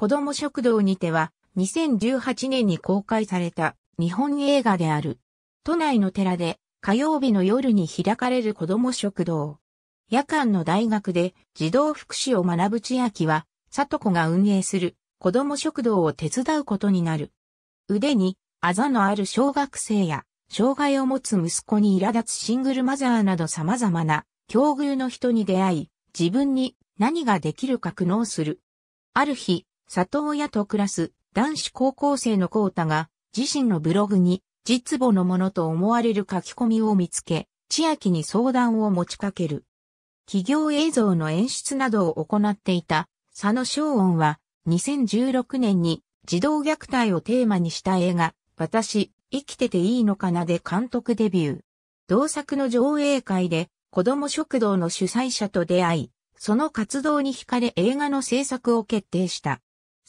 子供食堂にては、2018年に公開された日本映画である。都内の寺で火曜日の夜に開かれる子供食堂。夜間の大学で児童福祉を学ぶ千秋は、里子が運営する子供食堂を手伝うことになる。腕にあざのある小学生や、障害を持つ息子に苛立つシングルマザーなど様々な境遇の人に出会い、自分に何ができるか苦悩する。ある日、里親と暮らす男子高校生のコータが自身のブログに実母のものと思われる書き込みを見つけ、千秋に相談を持ちかける。企業映像の演出などを行っていた佐野翔音は2016年に児童虐待をテーマにした映画、私、生きてていいのかなで監督デビュー。同作の上映会で子供食堂の主催者と出会い、その活動に惹かれ映画の制作を決定した。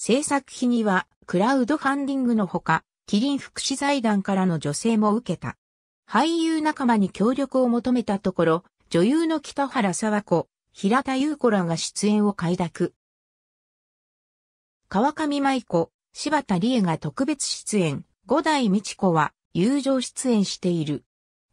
制作費には、クラウドファンディングのほか、キリン福祉財団からの助成も受けた。俳優仲間に協力を求めたところ、女優の北原沢子、平田優子らが出演を快諾。川上舞子、柴田理恵が特別出演、五代美智子は友情出演している。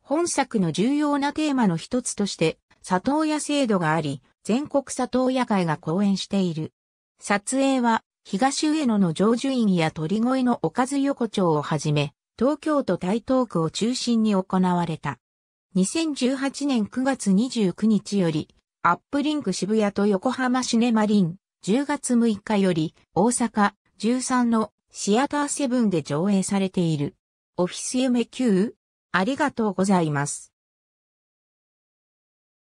本作の重要なテーマの一つとして、里親制度があり、全国里親会が講演している。撮影は東上野の上樹院や鳥越のおかず横丁をはじめ、東京都台東区を中心に行われた。2018年9月29日より、アップリンク渋谷と横浜シネマリン、10月6日より、大阪、13のシアターセブンで上映されている。オフィス夢 Q、ありがとうございます。